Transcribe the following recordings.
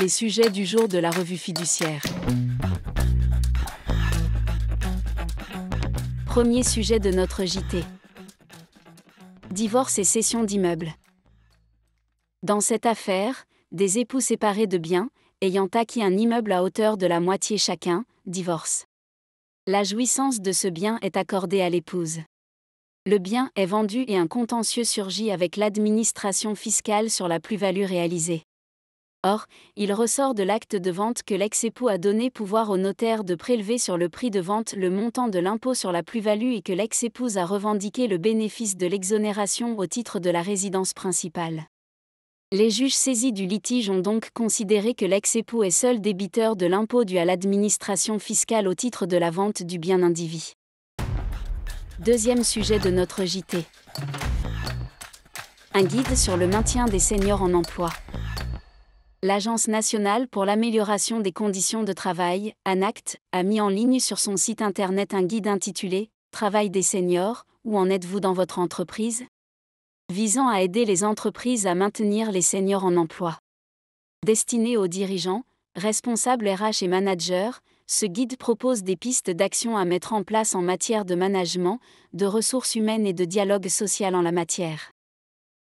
Les sujets du jour de la revue fiduciaire. Premier sujet de notre JT. Divorce et cession d'immeubles. Dans cette affaire, des époux séparés de biens, ayant acquis un immeuble à hauteur de la moitié chacun, divorcent. La jouissance de ce bien est accordée à l'épouse. Le bien est vendu et un contentieux surgit avec l'administration fiscale sur la plus-value réalisée. Or, il ressort de l'acte de vente que l'ex-époux a donné pouvoir au notaire de prélever sur le prix de vente le montant de l'impôt sur la plus-value et que l'ex-épouse a revendiqué le bénéfice de l'exonération au titre de la résidence principale. Les juges saisis du litige ont donc considéré que l'ex-époux est seul débiteur de l'impôt dû à l'administration fiscale au titre de la vente du bien individu. Deuxième sujet de notre JT. Un guide sur le maintien des seniors en emploi l'Agence nationale pour l'amélioration des conditions de travail, ANACT, a mis en ligne sur son site internet un guide intitulé Travail des seniors, où en êtes-vous dans votre entreprise visant à aider les entreprises à maintenir les seniors en emploi. Destiné aux dirigeants, responsables RH et managers, ce guide propose des pistes d'action à mettre en place en matière de management, de ressources humaines et de dialogue social en la matière.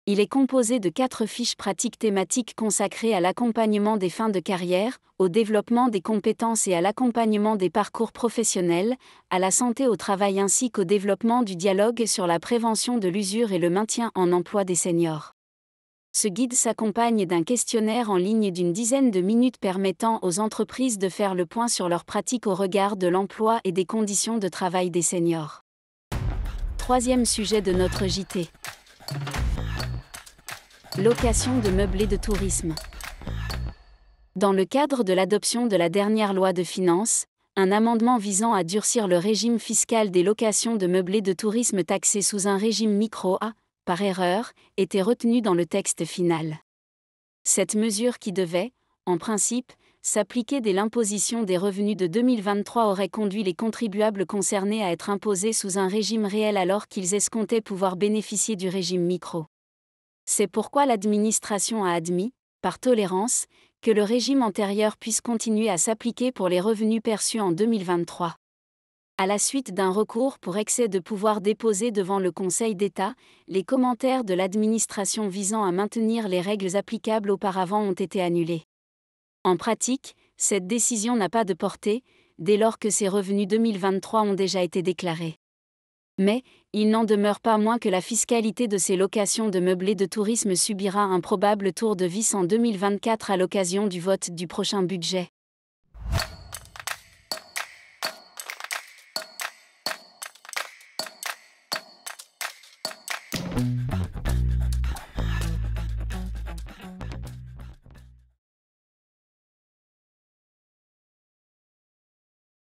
Il est composé de quatre fiches pratiques thématiques consacrées à l'accompagnement des fins de carrière, au développement des compétences et à l'accompagnement des parcours professionnels, à la santé au travail ainsi qu'au développement du dialogue sur la prévention de l'usure et le maintien en emploi des seniors. Ce guide s'accompagne d'un questionnaire en ligne d'une dizaine de minutes permettant aux entreprises de faire le point sur leurs pratiques au regard de l'emploi et des conditions de travail des seniors. Troisième sujet de notre JT. Location de meublés de tourisme. Dans le cadre de l'adoption de la dernière loi de finances, un amendement visant à durcir le régime fiscal des locations de meublés de tourisme taxés sous un régime micro-A, par erreur, était retenu dans le texte final. Cette mesure qui devait, en principe, s'appliquer dès l'imposition des revenus de 2023 aurait conduit les contribuables concernés à être imposés sous un régime réel alors qu'ils escomptaient pouvoir bénéficier du régime micro. C'est pourquoi l'administration a admis, par tolérance, que le régime antérieur puisse continuer à s'appliquer pour les revenus perçus en 2023. À la suite d'un recours pour excès de pouvoir déposé devant le Conseil d'État, les commentaires de l'administration visant à maintenir les règles applicables auparavant ont été annulés. En pratique, cette décision n'a pas de portée, dès lors que ces revenus 2023 ont déjà été déclarés. Mais, il n'en demeure pas moins que la fiscalité de ces locations de meublés de tourisme subira un probable tour de vis en 2024 à l'occasion du vote du prochain budget.